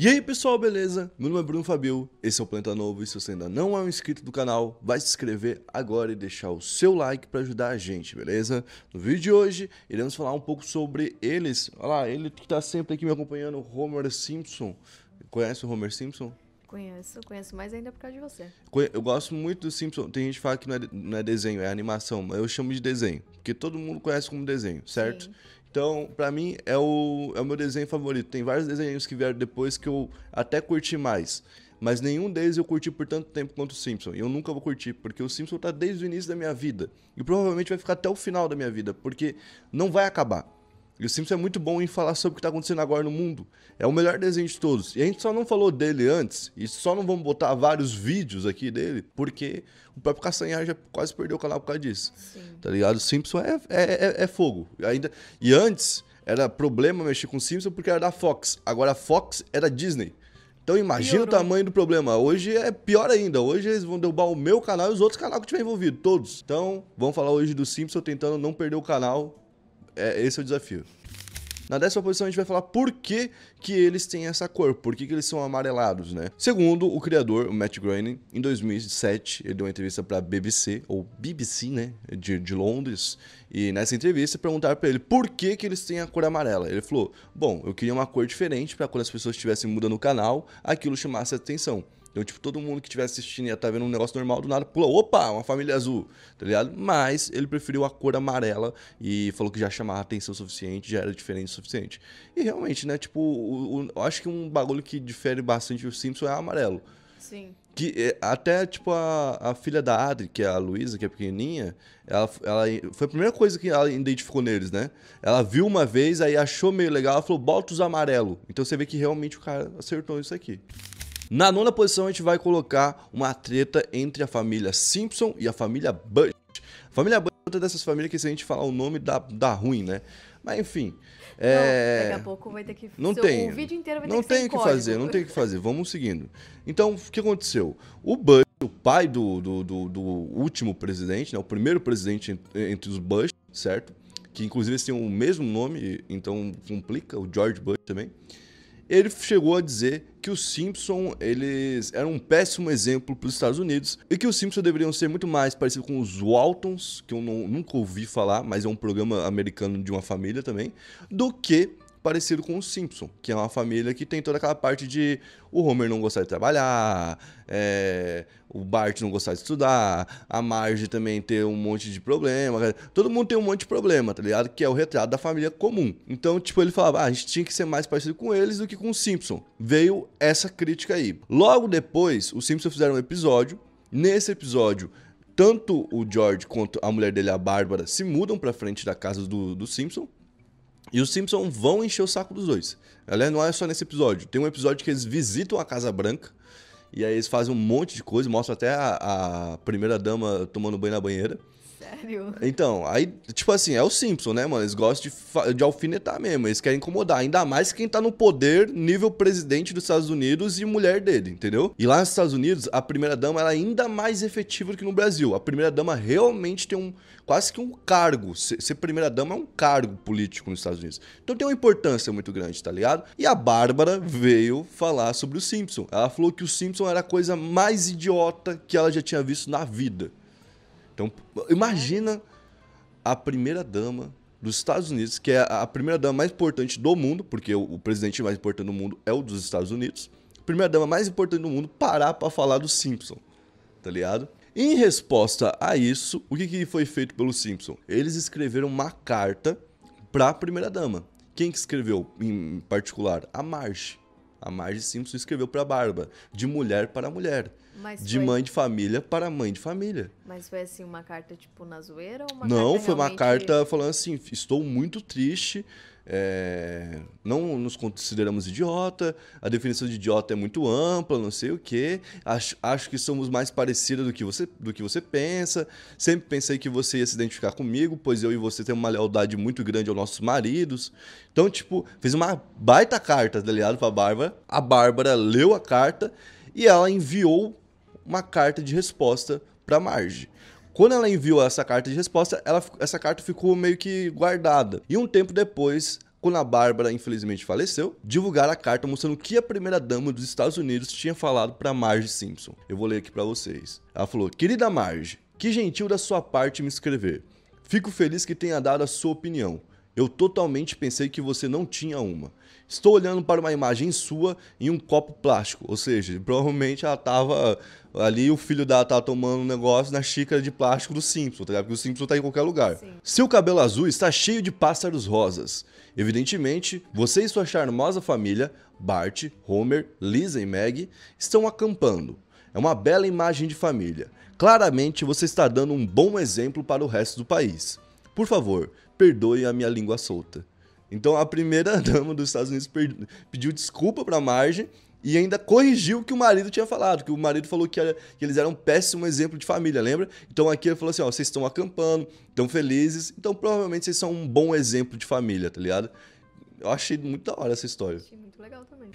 E aí pessoal, beleza? Meu nome é Bruno Fabio, esse é o Planta Novo e se você ainda não é um inscrito do canal, vai se inscrever agora e deixar o seu like para ajudar a gente, beleza? No vídeo de hoje, iremos falar um pouco sobre eles. Olha lá, ele que está sempre aqui me acompanhando, Homer Simpson. Conhece o Homer Simpson? Conheço, conheço mais ainda por causa de você. Eu gosto muito do Simpson. Tem gente que fala que não é, não é desenho, é animação, mas eu chamo de desenho. Porque todo mundo conhece como desenho, certo? Sim. Então, para mim, é o, é o meu desenho favorito. Tem vários desenhos que vieram depois que eu até curti mais. Mas nenhum deles eu curti por tanto tempo quanto o Simpson. E eu nunca vou curtir, porque o Simpson tá desde o início da minha vida. E provavelmente vai ficar até o final da minha vida, porque não vai acabar. E o Simpsons é muito bom em falar sobre o que está acontecendo agora no mundo. É o melhor desenho de todos. E a gente só não falou dele antes, e só não vamos botar vários vídeos aqui dele, porque o próprio Castanhar já quase perdeu o canal por causa disso. Sim. Tá ligado? O Simpsons é, é, é, é fogo. E ainda... E antes, era problema mexer com o Simpsons porque era da Fox. Agora a Fox era é Disney. Então imagina Piorou. o tamanho do problema. Hoje é pior ainda. Hoje eles vão derrubar o meu canal e os outros canais que tiver envolvido, todos. Então, vamos falar hoje do Simpsons tentando não perder o canal é, esse é o desafio. Na décima posição a gente vai falar por que, que eles têm essa cor, por que, que eles são amarelados, né? Segundo o criador, o Matt Groening, em 2007 ele deu uma entrevista para a BBC, ou BBC, né, de, de Londres, e nessa entrevista perguntaram para ele por que, que eles têm a cor amarela. Ele falou, bom, eu queria uma cor diferente para quando as pessoas estivessem mudando o canal, aquilo chamasse atenção. Então, tipo, todo mundo que estiver assistindo ia estar tá vendo um negócio normal, do nada pula, opa, uma família azul, tá ligado? Mas ele preferiu a cor amarela e falou que já chamava atenção o suficiente, já era diferente o suficiente. E realmente, né, tipo, o, o, eu acho que um bagulho que difere bastante o Simpsons é o amarelo. Sim. Que é, até, tipo, a, a filha da Adri, que é a Luísa, que é pequenininha, ela, ela, foi a primeira coisa que ela identificou neles, né? Ela viu uma vez, aí achou meio legal, ela falou, bota os amarelo. Então você vê que realmente o cara acertou isso aqui. Na nona posição, a gente vai colocar uma treta entre a família Simpson e a família Bush. A família Bush é outra dessas famílias que, se a gente falar o nome, dá, dá ruim, né? Mas enfim. É... Não, daqui a pouco vai ter que não seu, tem, o vídeo inteiro vai ter não que tem o que fazer, não tem o que fazer. Vamos seguindo. Então, o que aconteceu? O Bush, o pai do, do, do, do último presidente, né, o primeiro presidente entre os Bush, certo? Que inclusive eles têm o mesmo nome, então complica, o George Bush também ele chegou a dizer que os Simpsons eles eram um péssimo exemplo para os Estados Unidos e que os Simpsons deveriam ser muito mais parecidos com os Waltons, que eu não, nunca ouvi falar, mas é um programa americano de uma família também, do que parecido com os Simpson, que é uma família que tem toda aquela parte de o Homer não gostar de trabalhar, é, o Bart não gostar de estudar, a Marge também ter um monte de problema. Todo mundo tem um monte de problema, tá ligado? Que é o retrato da família comum. Então, tipo, ele falava, ah, a gente tinha que ser mais parecido com eles do que com os Simpson. Veio essa crítica aí. Logo depois, os Simpsons fizeram um episódio. Nesse episódio, tanto o George quanto a mulher dele, a Bárbara, se mudam pra frente da casa do, do Simpson e os Simpsons vão encher o saco dos dois. Aliás, não é só nesse episódio. Tem um episódio que eles visitam a Casa Branca e aí eles fazem um monte de coisa, mostram até a, a primeira dama tomando banho na banheira. Sério? Então, aí, tipo assim, é o Simpson, né, mano? Eles gostam de, de alfinetar mesmo, eles querem incomodar. Ainda mais quem tá no poder, nível presidente dos Estados Unidos e mulher dele, entendeu? E lá nos Estados Unidos, a primeira-dama é ainda mais efetiva do que no Brasil. A primeira-dama realmente tem um. quase que um cargo. Ser, ser primeira-dama é um cargo político nos Estados Unidos. Então tem uma importância muito grande, tá ligado? E a Bárbara veio falar sobre o Simpson. Ela falou que o Simpson Simpson era a coisa mais idiota que ela já tinha visto na vida. Então, imagina a primeira dama dos Estados Unidos, que é a primeira dama mais importante do mundo, porque o presidente mais importante do mundo é o dos Estados Unidos. A primeira dama mais importante do mundo parar para falar do Simpson. Tá ligado? Em resposta a isso, o que, que foi feito pelo Simpson? Eles escreveram uma carta para a primeira dama. Quem que escreveu em particular? A Marge. A Marge Simpson escreveu para Barba, de mulher para mulher, Mas de foi... mãe de família para mãe de família. Mas foi assim uma carta tipo na zoeira ou uma Não, foi realmente... uma carta falando assim: "Estou muito triste, é, não nos consideramos idiota, a definição de idiota é muito ampla, não sei o que Acho, acho que somos mais parecidos do que, você, do que você pensa. Sempre pensei que você ia se identificar comigo, pois eu e você temos uma lealdade muito grande aos nossos maridos. Então, tipo, fiz uma baita carta, tá ligado? Pra Bárbara. A Bárbara leu a carta e ela enviou uma carta de resposta pra Marge. Quando ela enviou essa carta de resposta, ela, essa carta ficou meio que guardada. E um tempo depois, quando a Bárbara infelizmente faleceu, divulgaram a carta mostrando o que a primeira-dama dos Estados Unidos tinha falado para Marge Simpson. Eu vou ler aqui para vocês. Ela falou: Querida Marge, que gentil da sua parte me escrever. Fico feliz que tenha dado a sua opinião. Eu totalmente pensei que você não tinha uma. Estou olhando para uma imagem sua em um copo plástico, ou seja, provavelmente ela estava ali, o filho dela estava tomando um negócio na xícara de plástico do Simpson, tá ligado? Porque o Simpson está em qualquer lugar. Sim. Seu cabelo azul está cheio de pássaros rosas. Evidentemente, você e sua charmosa família, Bart, Homer, Lisa e Maggie, estão acampando. É uma bela imagem de família. Claramente, você está dando um bom exemplo para o resto do país. Por favor, perdoe a minha língua solta. Então a primeira dama dos Estados Unidos pediu desculpa para Marge e ainda corrigiu o que o marido tinha falado, que o marido falou que, era, que eles eram um péssimo exemplo de família, lembra? Então aqui ele falou assim, ó, vocês estão acampando, estão felizes, então provavelmente vocês são um bom exemplo de família, tá ligado? Eu achei muito da hora essa história. Achei muito legal também.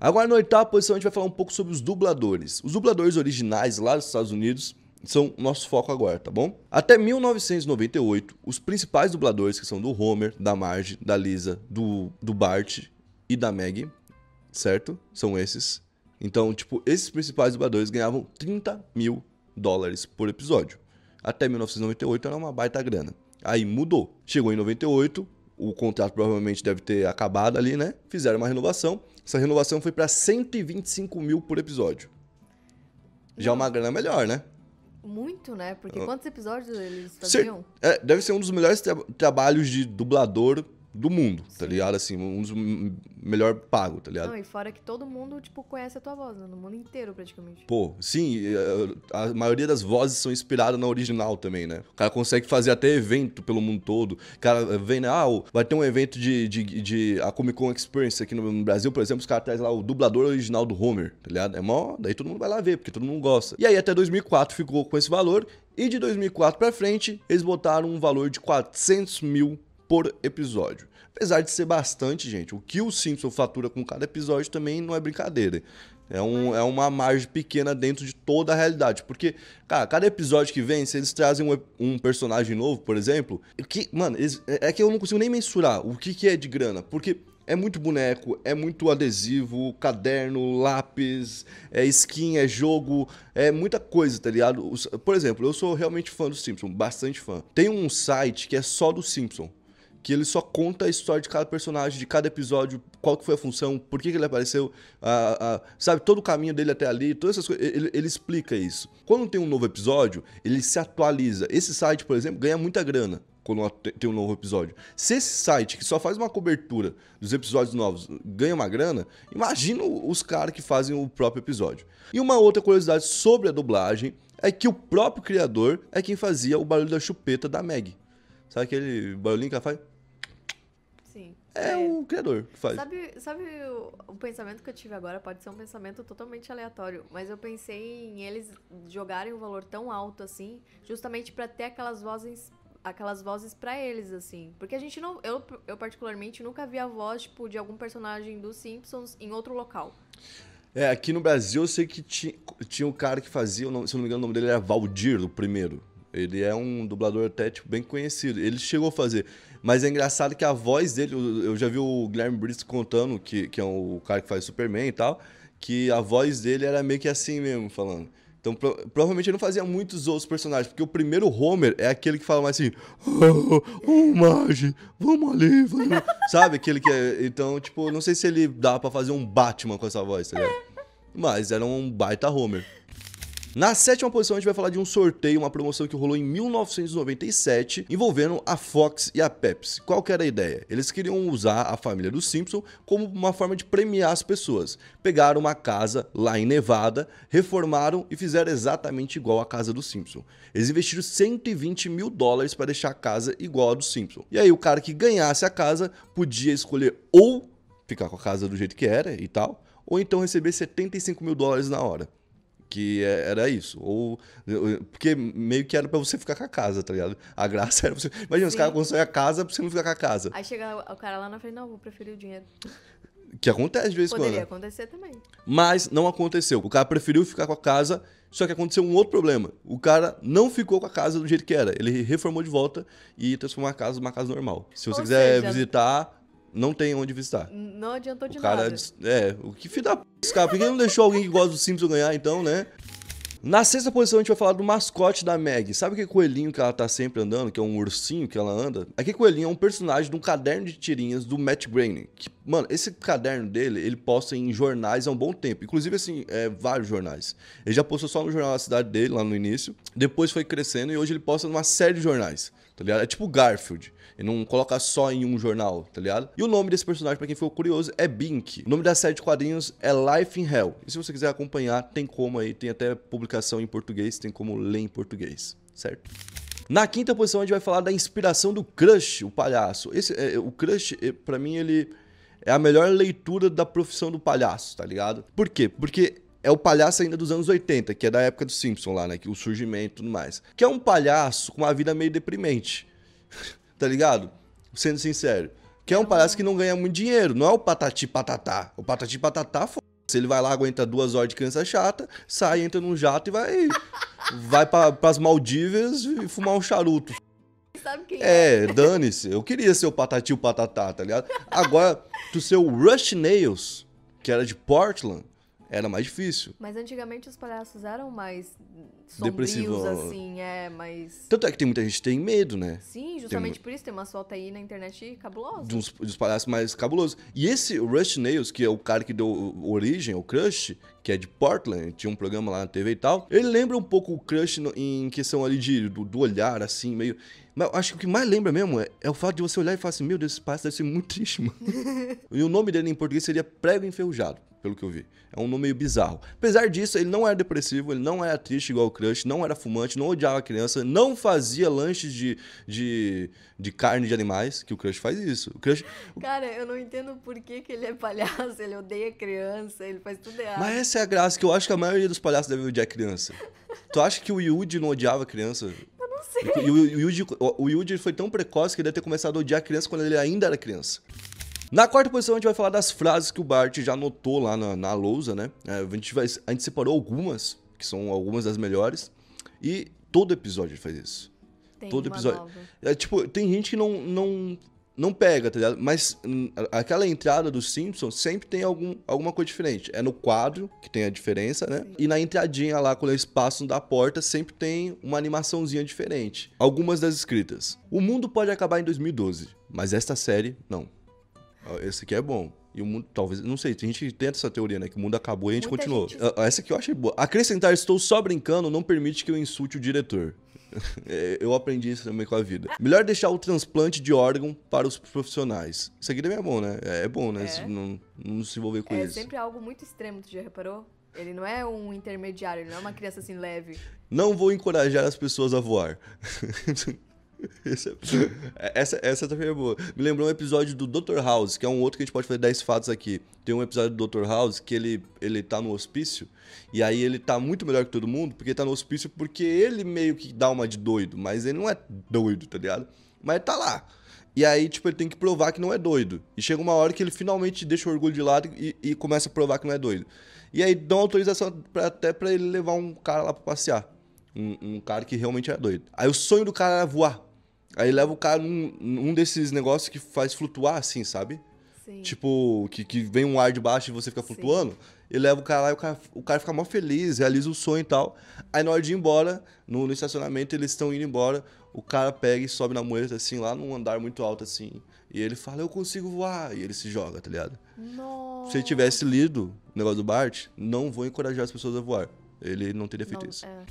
Agora na oitava posição a gente vai falar um pouco sobre os dubladores. Os dubladores originais lá dos Estados Unidos são nosso foco agora, tá bom? Até 1998, os principais dubladores, que são do Homer, da Marge, da Lisa, do, do Bart e da Maggie, certo? São esses. Então, tipo, esses principais dubladores ganhavam 30 mil dólares por episódio. Até 1998 era uma baita grana. Aí mudou. Chegou em 98, o contrato provavelmente deve ter acabado ali, né? Fizeram uma renovação. Essa renovação foi para 125 mil por episódio. Já é uma grana melhor, né? Muito, né? Porque ah. quantos episódios eles faziam? Ser, é, deve ser um dos melhores tra trabalhos de dublador do mundo, tá Sim. tá ligado? Assim, um dos melhor pago, tá ligado? Não, e fora que todo mundo, tipo, conhece a tua voz, né? No mundo inteiro, praticamente. Pô, sim, eh, a, maioria das vozes são inspiradas na original também, né? O cara consegue fazer até evento pelo mundo todo. O cara vem, né? Ah, vai ter um evento de, de, de a Comic Con Experience aqui no Brasil, por exemplo, os caras trazem lá o dublador original do Homer, tá ligado? É mó, daí todo mundo vai lá ver, porque todo mundo gosta. E aí até 2004 ficou com esse valor, e de 2004 pra frente, eles botaram um valor de 400 mil por episódio. Apesar de ser bastante, gente, o que o Simpson fatura com cada episódio também não é brincadeira. É, um, é uma margem pequena dentro de toda a realidade. Porque, cara, cada episódio que vem, se eles trazem um, um personagem novo, por exemplo, que, mano, eles, é, é que eu não consigo nem mensurar o que, que é de grana. Porque é muito boneco, é muito adesivo, caderno, lápis, é skin, é jogo, é muita coisa, tá ligado? Por exemplo, eu sou realmente fã do Simpson, bastante fã. Tem um site que é só do Simpson que ele só conta a história de cada personagem, de cada episódio, qual que foi a função, por que, que ele apareceu, a, a, sabe, todo o caminho dele até ali, todas essas coisas, ele, ele, explica isso. Quando tem um novo episódio, ele se atualiza. Esse site, por exemplo, ganha muita grana quando tem um novo episódio. Se esse site, que só faz uma cobertura dos episódios novos, ganha uma grana, imagina os caras que fazem o próprio episódio. E uma outra curiosidade sobre a dublagem é que o próprio criador é quem fazia o barulho da chupeta da Meg. Sabe aquele barulhinho que ela faz? É, o é. criador que faz. Sabe, sabe o, o, pensamento que eu tive agora? Pode ser um pensamento totalmente aleatório, mas eu pensei em eles jogarem um valor tão alto assim, justamente para ter aquelas vozes aquelas vozes para eles assim, porque a gente não eu, eu particularmente nunca vi a voz tipo de algum personagem dos Simpsons em outro local. É, aqui no Brasil eu sei que tinha, tinha um cara que fazia, se eu não me engano o nome dele era Valdir, o primeiro. Ele é um dublador até tipo, bem conhecido. Ele chegou a fazer. Mas é engraçado que a voz dele, eu já vi o Guilherme Briggs contando, que, que é o cara que faz Superman e tal, que a voz dele era meio que assim mesmo, falando. Então, pro, provavelmente ele não fazia muitos outros personagens, porque o primeiro Homer é aquele que fala mais assim, ô, oh, oh, Marge, vamos ali, vamos. Sabe? Aquele que é. Então, tipo, não sei se ele dá para fazer um Batman com essa voz, tá ligado? Mas era um baita Homer. Na sétima posição, a gente vai falar de um sorteio, uma promoção que rolou em 1997, envolvendo a Fox e a Pepsi. Qual que era a ideia? Eles queriam usar a família do Simpson como uma forma de premiar as pessoas. Pegaram uma casa lá em Nevada, reformaram e fizeram exatamente igual a casa do Simpson. Eles investiram 120 mil dólares para deixar a casa igual a do Simpson. E aí o cara que ganhasse a casa podia escolher ou ficar com a casa do jeito que era e tal, ou então receber 75 mil dólares na hora. Que é, era isso. Ou. Porque meio que era pra você ficar com a casa, tá ligado? A graça era você. Imagina, Sim. os caras constroem a casa pra você não ficar com a casa. Aí chega o cara lá na frente, não, vou preferir o dinheiro. Que acontece de vez em quando. Poderia né? acontecer também. Mas não aconteceu. O cara preferiu ficar com a casa, só que aconteceu um outro problema. O cara não ficou com a casa do jeito que era. Ele reformou de volta e transformou a casa numa casa normal. Se você Ou quiser seja, visitar, não tem onde visitar. Não adiantou o de cara, nada. É, o que filho da p... cara, por que não deixou alguém que gosta do Simpsons ganhar então, né? Na sexta posição a gente vai falar do mascote da Meg. Sabe aquele coelhinho que ela tá sempre andando, que é um ursinho que ela anda? Aquele coelhinho é um personagem de um caderno de tirinhas do Matt Groening. Que, mano, esse caderno dele, ele posta em jornais há um bom tempo. Inclusive, assim, é, vários jornais. Ele já postou só no jornal da cidade dele, lá no início. Depois foi crescendo e hoje ele posta numa série de jornais tá ligado? É tipo Garfield. Ele não coloca só em um jornal, tá ligado? E o nome desse personagem, para quem ficou curioso, é Bink. O nome da série de quadrinhos é Life in Hell. E se você quiser acompanhar, tem como aí, tem até publicação em português, tem como ler em português, certo? Na quinta posição a gente vai falar da inspiração do Crush, o palhaço. Esse, é, o Crush, é, para mim, ele é a melhor leitura da profissão do palhaço, tá ligado? Por quê? Porque é o palhaço ainda dos anos 80, que é da época do Simpson lá, né? Que o surgimento e tudo mais. Que é um palhaço com uma vida meio deprimente. tá ligado? Sendo sincero. Que é um palhaço que não ganha muito dinheiro. Não é o patati patatá. O patati patatá, foda se Ele vai lá, aguenta duas horas de criança chata, sai, entra num jato e vai. vai para pras Maldivas e fumar um charuto. Sabe quem é? É, dane-se. Eu queria ser o patati patatá, tá ligado? Agora, tu ser o Rush Nails, que era de Portland era mais difícil. Mas antigamente os palhaços eram mais depressivos, assim, é, mas... Tanto é que tem muita gente que tem medo, né? Sim, justamente tem... por isso tem uma solta aí na internet cabulosa. Dos, dos palhaços mais cabulosos. E esse Rush Nails, que é o cara que deu origem ao Crush, que é de Portland, tinha um programa lá na TV e tal, ele lembra um pouco o Crush no, em questão ali de, do, do olhar, assim, meio... Mas acho que o que mais lembra mesmo é, é, o fato de você olhar e falar assim: meu Deus, esse palhaço deve ser muito triste, mano. e o nome dele em português seria Prego Enferrujado pelo que eu vi. É um nome meio bizarro. Apesar disso, ele não era depressivo, ele não era triste igual o Crush, não era fumante, não odiava criança, não fazia lanches de, de, de carne de animais, que o Crush faz isso. O Crush... Cara, eu não entendo por que, que ele é palhaço, ele odeia criança, ele faz tudo errado. Mas essa é a graça, que eu acho que a maioria dos palhaços deve odiar criança. tu acha que o Yuji não odiava criança? Eu não sei. E o, o, Yuji, o, o Yuji foi tão precoce que ele deve ter começado a odiar criança quando ele ainda era criança. Na quarta posição, a gente vai falar das frases que o Bart já notou lá na, na lousa, né? É, a gente, vai, a gente separou algumas, que são algumas das melhores, e todo episódio ele faz isso. Tem todo episódio. Nova. É, tipo, tem gente que não, não, não pega, tá ligado? Mas hum, aquela entrada do Simpsons sempre tem algum, alguma coisa diferente. É no quadro que tem a diferença, né? Sim. E na entradinha lá, quando eles passam da porta, sempre tem uma animaçãozinha diferente. Algumas das escritas. O mundo pode acabar em 2012, mas esta série, não. Esse aqui é bom. E o mundo, talvez, não sei, a gente tenta essa teoria, né? Que o mundo acabou e a gente Muita continuou. Gente... Ah, essa aqui eu achei boa. Acrescentar, estou só brincando, não permite que eu insulte o diretor. É, eu aprendi isso também com a vida. Melhor deixar o transplante de órgão para os profissionais. Isso aqui também é bom, né? É, é bom, né? É. Não, não, se envolver com é isso. É sempre algo muito extremo, tu já reparou? Ele não é um intermediário, ele não é uma criança assim leve. Não vou encorajar as pessoas a voar. Essa, é- essa, essa também é boa. Me lembrou um episódio do Dr. House, que é um outro que a gente pode fazer 10 fatos aqui. Tem um episódio do Dr. House que ele, ele tá no hospício, e aí ele tá muito melhor que todo mundo, porque ele tá no hospício porque ele meio que dá uma de doido, mas ele não é doido, tá ligado? Mas tá lá. E aí, tipo, ele tem que provar que não é doido. E chega uma hora que ele finalmente deixa o orgulho de lado e, e começa a provar que não é doido. E aí dão autorização pra, até para ele levar um cara lá pra passear. Um, um cara que realmente era doido. Aí o sonho do cara era voar. Aí leva o cara num, num desses negócios que faz flutuar assim, sabe? Sim. Tipo, que, que vem um ar de baixo e você fica flutuando. Sim. E leva o cara lá e o cara, o cara fica mó feliz, realiza o sonho e tal. Aí na hora de ir embora, no, no estacionamento, eles estão indo embora. O cara pega e sobe na moeda, assim, lá num andar muito alto, assim. E ele fala, eu consigo voar. E ele se joga, tá ligado? Nossa. Se ele tivesse lido o negócio do Bart, não vou encorajar as pessoas a voar. Ele não teria feito não, isso. É.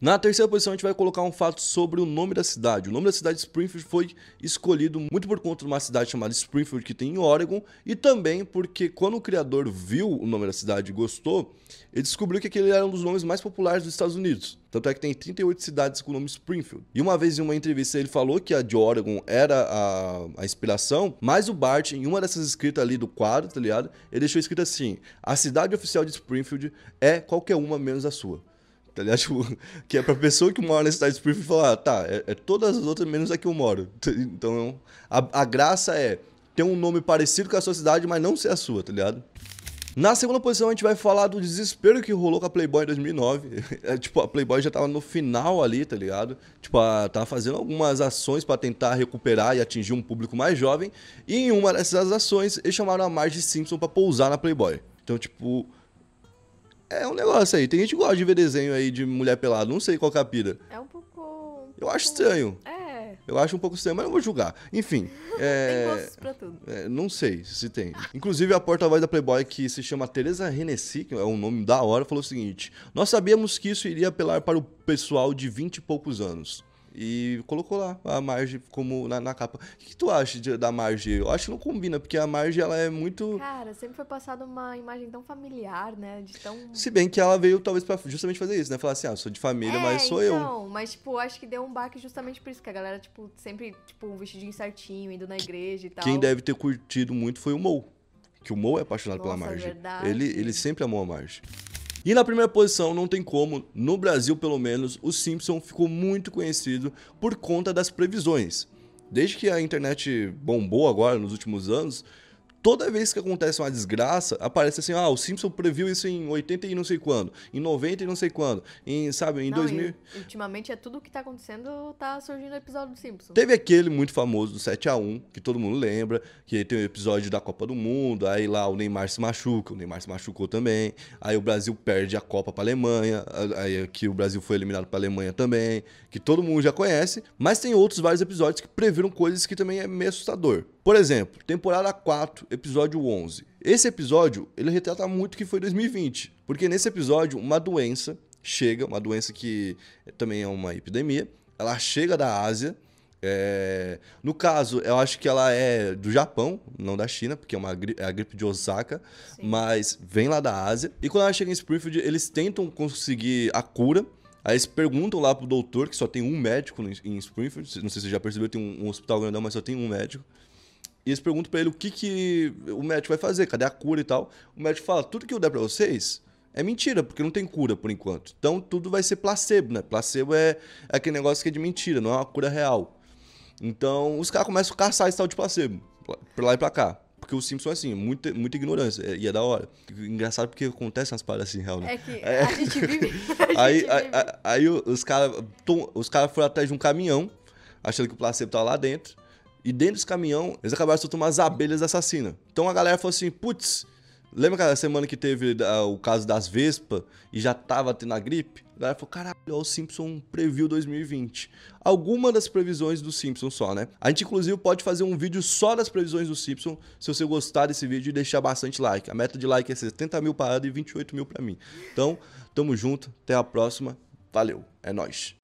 Na terceira posição, a gente vai colocar um fato sobre o nome da cidade. O nome da cidade de Springfield foi escolhido muito por conta de uma cidade chamada Springfield, que tem em Oregon, e também porque quando o criador viu o nome da cidade e gostou, ele descobriu que aquele era um dos nomes mais populares dos Estados Unidos. Tanto é que tem 38 cidades com o nome Springfield. E uma vez em uma entrevista ele falou que a de Oregon era a, a inspiração, mas o Bart, em uma dessas escritas ali do quadro, tá ligado? Ele deixou escrito assim: a cidade oficial de Springfield é qualquer uma menos a sua tá ligado? Tipo, que é pra pessoa que mora na cidade de Springfield falar, ah, tá, é, é, todas as outras menos a que eu moro. Então, a, a graça é ter um nome parecido com a sua cidade, mas não ser a sua, tá ligado? Na segunda posição, a gente vai falar do desespero que rolou com a Playboy em 2009. É, tipo, a Playboy já tava no final ali, tá ligado? Tipo, a, tava fazendo algumas ações para tentar recuperar e atingir um público mais jovem. E em uma dessas ações, eles chamaram a Marge Simpson para pousar na Playboy. Então, tipo, é um negócio aí. Tem gente que gosta de ver desenho aí de mulher pelada. Não sei qual capira. É, é um pouco. Um eu pouco... acho estranho. É. Eu acho um pouco estranho, mas não vou julgar. Enfim. É... tem gostos pra tudo. É, não sei se tem. Inclusive, a porta-voz da Playboy, que se chama Teresa Renessi, que é um nome da hora, falou o seguinte: Nós sabíamos que isso iria apelar para o pessoal de 20 e poucos anos e colocou lá a Marge como na, na capa. O que, tu acha de, da Marge? Eu acho que não combina, porque a Marge ela é muito. Cara, sempre foi passada uma imagem tão familiar, né? De tão. Se bem que ela veio talvez para justamente fazer isso, né? Falar assim, ah, sou de família, é, mas sou então, eu. Não, mas tipo, acho que deu um baque justamente por isso que a galera tipo sempre tipo um vestidinho certinho, indo na igreja e tal. Quem deve ter curtido muito foi o Mo. Que o Mo é apaixonado Nossa, pela Marge. É verdade. Ele ele sempre amou a Marge. E na primeira posição, não tem como, no Brasil pelo menos, o Simpson ficou muito conhecido por conta das previsões. Desde que a internet bombou agora nos últimos anos, Toda vez que acontece uma desgraça, aparece assim, ah, o Simpson previu isso em 80 e não sei quando, em 90 e não sei quando, em, sabe, em não, 2000... E, ultimamente é tudo o que tá acontecendo, tá surgindo episódio do Simpson. Teve aquele muito famoso do 7 a 1 que todo mundo lembra, que tem o um episódio da Copa do Mundo, aí lá o Neymar se machuca, o Neymar se machucou também, aí o Brasil perde a Copa pra Alemanha, aí que o Brasil foi eliminado pra Alemanha também, que todo mundo já conhece, mas tem outros vários episódios que previram coisas que também é meio assustador. Por exemplo, temporada 4, episódio 11. Esse episódio, ele retrata muito que foi 2020, porque nesse episódio uma doença chega, uma doença que também é uma epidemia, ela chega da Ásia. É... No caso, eu acho que ela é do Japão, não da China, porque é, uma gri... é a gripe de Osaka, Sim. mas vem lá da Ásia. E quando ela chega em Springfield, eles tentam conseguir a cura. Aí eles perguntam lá pro doutor, que só tem um médico em Springfield. Não sei se você já percebeu, tem um, hospital grandão, mas só tem um médico. E eles perguntam para ele o que, que o médico vai fazer, cadê a cura e tal. O médico fala: tudo que eu der para vocês é mentira, porque não tem cura por enquanto. Então tudo vai ser placebo, né? Placebo é, é aquele negócio que é de mentira, não é uma cura real. Então os caras começam a caçar esse tal de placebo, pra lá e pra cá. Porque os Simpsons é assim, muita, muita ignorância. E é da hora. Engraçado porque acontece umas paradas assim, real, né? É que é. a gente vive. A aí, gente aí, aí os caras os cara foram atrás de um caminhão, achando que o placebo tava lá dentro. E dentro desse caminhão, eles acabaram soltando umas abelhas assassinas. Então a galera falou assim: putz, lembra aquela semana que teve uh, o caso das Vespa e já tava tendo a gripe? A galera falou: caralho, ó, o Simpson previu 2020. Alguma das previsões do Simpson só, né? A gente, inclusive, pode fazer um vídeo só das previsões do Simpson se você gostar desse vídeo e deixar bastante like. A meta de like é 70 mil parada e 28 mil pra mim. Então, tamo junto, até a próxima. Valeu, é nóis.